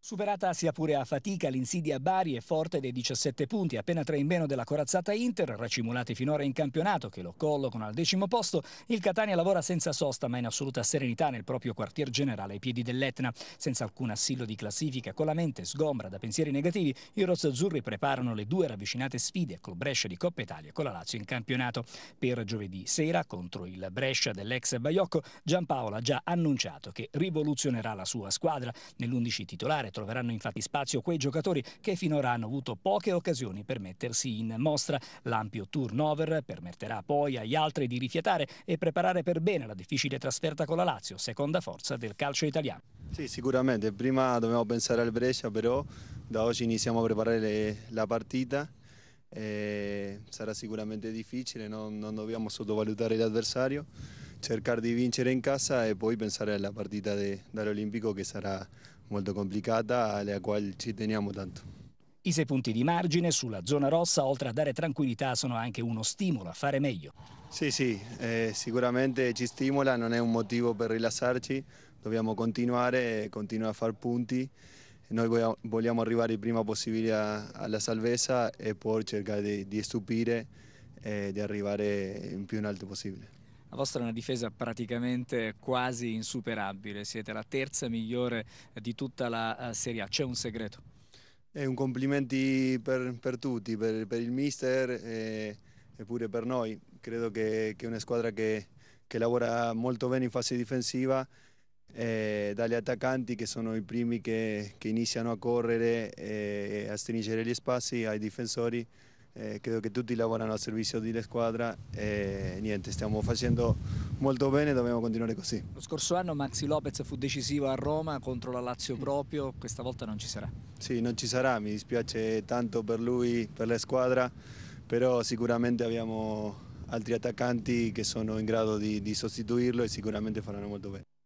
Superata sia pure a fatica l'insidia Bari e forte dei 17 punti, appena tre in meno della corazzata Inter, racimolati finora in campionato che lo collocano al decimo posto, il Catania lavora senza sosta ma in assoluta serenità nel proprio quartier generale ai piedi dell'Etna. Senza alcun assillo di classifica, con la mente sgombra da pensieri negativi, i rossazzurri preparano le due ravvicinate sfide col Brescia di Coppa Italia e con la Lazio in campionato. Per giovedì sera contro il Brescia dell'ex Baiocco, Giampaolo ha già annunciato che rivoluzionerà la sua squadra nell'undici titolare giocare. Cioè, troveranno infatti spazio quei giocatori che finora hanno avuto poche occasioni per mettersi in mostra. L'ampio turnover permetterà poi agli altri di rifiatare e preparare per bene la difficile trasferta con la Lazio, seconda forza del calcio italiano. Sì, sicuramente. Prima dobbiamo pensare al Brescia, però da oggi iniziamo a preparare le, la partita. Eh, sarà sicuramente difficile, non, non dobbiamo sottovalutare l'avversario, cercare di vincere in casa e poi pensare alla partita dell'Olimpico che sarà molto complicata alla quale ci teniamo tanto. I sei punti di margine sulla zona rossa, oltre a dare tranquillità, sono anche uno stimolo a fare meglio. Sì, sì, eh, sicuramente ci stimola, non è un motivo per rilassarci, dobbiamo continuare, continuare a fare punti. Noi vogliamo arrivare il prima possibile alla salvezza e poi cercare di, di stupire e di arrivare in più in alto possibile. La vostra è una difesa praticamente quasi insuperabile, siete la terza migliore eh, di tutta la eh, Serie A, c'è un segreto? È un complimenti per, per tutti, per, per, il mister e, e, pure per noi. Credo che, che una squadra che, che lavora molto bene in fase difensiva eh, dagli attaccanti che sono i primi che, che iniziano a correre e a stringere gli spazi ai difensori eh, credo che tutti lavorano al servizio della squadra e niente, stiamo facendo molto bene, e dobbiamo continuare così. Lo scorso anno Maxi Lopez fu decisivo a Roma contro la Lazio mm. proprio, questa volta non ci sarà. Sì, non ci sarà, mi dispiace tanto per lui, per la squadra, però sicuramente abbiamo altri attaccanti che sono in grado di, di sostituirlo e sicuramente faranno molto bene.